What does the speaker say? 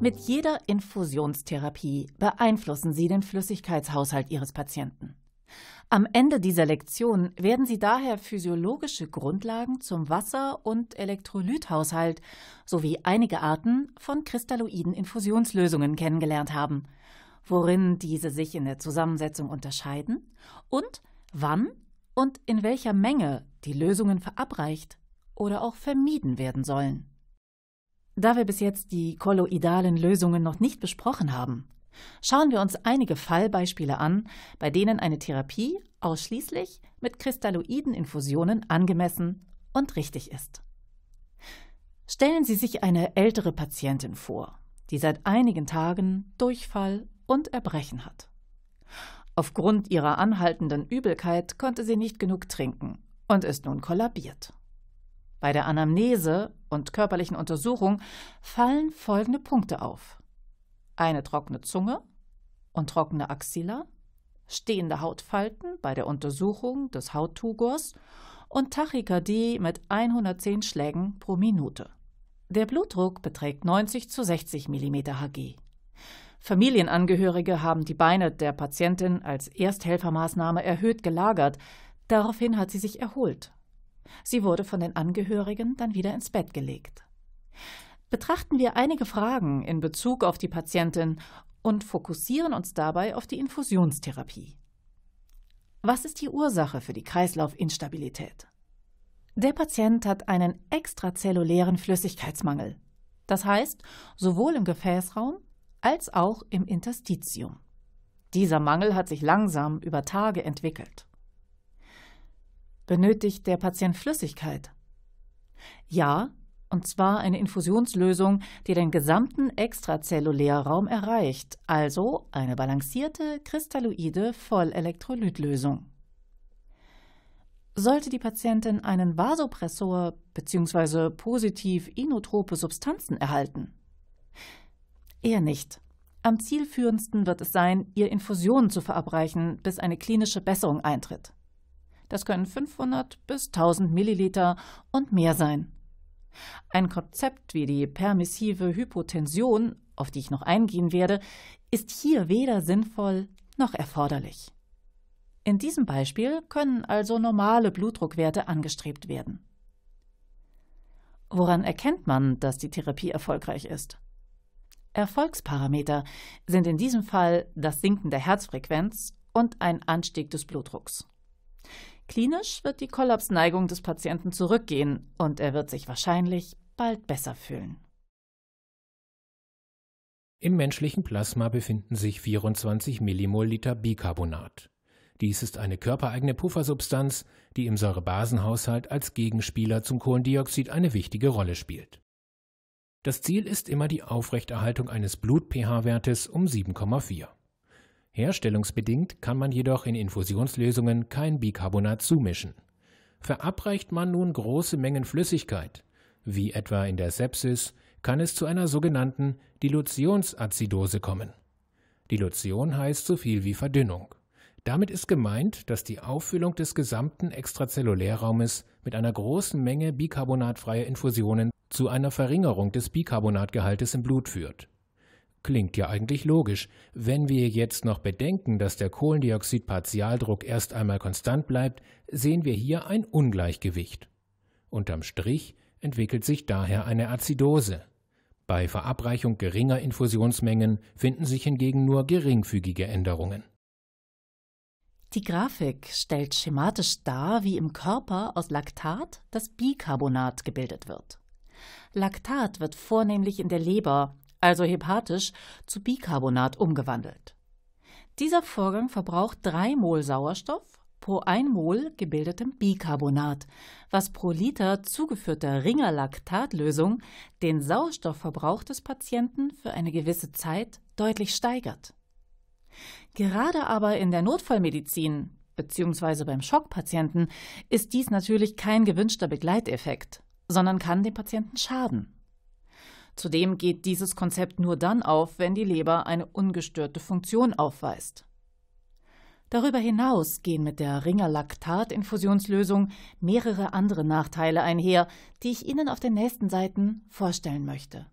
Mit jeder Infusionstherapie beeinflussen Sie den Flüssigkeitshaushalt Ihres Patienten. Am Ende dieser Lektion werden Sie daher physiologische Grundlagen zum Wasser- und Elektrolythaushalt sowie einige Arten von kristalloiden Infusionslösungen kennengelernt haben worin diese sich in der Zusammensetzung unterscheiden und wann und in welcher Menge die Lösungen verabreicht oder auch vermieden werden sollen. Da wir bis jetzt die kolloidalen Lösungen noch nicht besprochen haben, schauen wir uns einige Fallbeispiele an, bei denen eine Therapie ausschließlich mit kristalloiden Infusionen angemessen und richtig ist. Stellen Sie sich eine ältere Patientin vor, die seit einigen Tagen Durchfall und Erbrechen hat. Aufgrund ihrer anhaltenden Übelkeit konnte sie nicht genug trinken und ist nun kollabiert. Bei der Anamnese und körperlichen Untersuchung fallen folgende Punkte auf. Eine trockene Zunge und trockene Axilla, stehende Hautfalten bei der Untersuchung des Hauttugors und Tachykardie mit 110 Schlägen pro Minute. Der Blutdruck beträgt 90 zu 60 mm Hg. Familienangehörige haben die Beine der Patientin als Ersthelfermaßnahme erhöht gelagert. Daraufhin hat sie sich erholt. Sie wurde von den Angehörigen dann wieder ins Bett gelegt. Betrachten wir einige Fragen in Bezug auf die Patientin und fokussieren uns dabei auf die Infusionstherapie. Was ist die Ursache für die Kreislaufinstabilität? Der Patient hat einen extrazellulären Flüssigkeitsmangel. Das heißt, sowohl im Gefäßraum als auch im Interstitium. Dieser Mangel hat sich langsam über Tage entwickelt. Benötigt der Patient Flüssigkeit? Ja, und zwar eine Infusionslösung, die den gesamten Extrazellulärraum erreicht, also eine balancierte, kristalloide Vollelektrolytlösung. Sollte die Patientin einen Vasopressor bzw. positiv inotrope Substanzen erhalten, Eher nicht. Am zielführendsten wird es sein, ihr Infusionen zu verabreichen, bis eine klinische Besserung eintritt. Das können 500 bis 1000 Milliliter und mehr sein. Ein Konzept wie die permissive Hypotension, auf die ich noch eingehen werde, ist hier weder sinnvoll noch erforderlich. In diesem Beispiel können also normale Blutdruckwerte angestrebt werden. Woran erkennt man, dass die Therapie erfolgreich ist? Erfolgsparameter sind in diesem Fall das Sinken der Herzfrequenz und ein Anstieg des Blutdrucks. Klinisch wird die Kollapsneigung des Patienten zurückgehen und er wird sich wahrscheinlich bald besser fühlen. Im menschlichen Plasma befinden sich 24 Millimoliter Bicarbonat. Dies ist eine körpereigene Puffersubstanz, die im Säurebasenhaushalt als Gegenspieler zum Kohlendioxid eine wichtige Rolle spielt. Das Ziel ist immer die Aufrechterhaltung eines Blut-pH-Wertes um 7,4. Herstellungsbedingt kann man jedoch in Infusionslösungen kein Bicarbonat zumischen. Verabreicht man nun große Mengen Flüssigkeit, wie etwa in der Sepsis, kann es zu einer sogenannten Dilutionsazidose kommen. Dilution heißt so viel wie Verdünnung. Damit ist gemeint, dass die Auffüllung des gesamten Extrazellulärraumes mit einer großen Menge bicarbonatfreier Infusionen zu einer Verringerung des Bicarbonatgehaltes im Blut führt. Klingt ja eigentlich logisch, wenn wir jetzt noch bedenken, dass der Kohlendioxidpartialdruck erst einmal konstant bleibt, sehen wir hier ein Ungleichgewicht. Unterm Strich entwickelt sich daher eine Azidose. Bei Verabreichung geringer Infusionsmengen finden sich hingegen nur geringfügige Änderungen. Die Grafik stellt schematisch dar, wie im Körper aus Laktat das Bicarbonat gebildet wird. Laktat wird vornehmlich in der Leber, also hepatisch, zu Bicarbonat umgewandelt. Dieser Vorgang verbraucht 3 Mol Sauerstoff pro 1 Mol gebildetem Bicarbonat, was pro Liter zugeführter ringer Ringerlaktatlösung den Sauerstoffverbrauch des Patienten für eine gewisse Zeit deutlich steigert. Gerade aber in der Notfallmedizin bzw. beim Schockpatienten ist dies natürlich kein gewünschter Begleiteffekt sondern kann dem Patienten schaden. Zudem geht dieses Konzept nur dann auf, wenn die Leber eine ungestörte Funktion aufweist. Darüber hinaus gehen mit der Ringer Laktat-Infusionslösung mehrere andere Nachteile einher, die ich Ihnen auf den nächsten Seiten vorstellen möchte.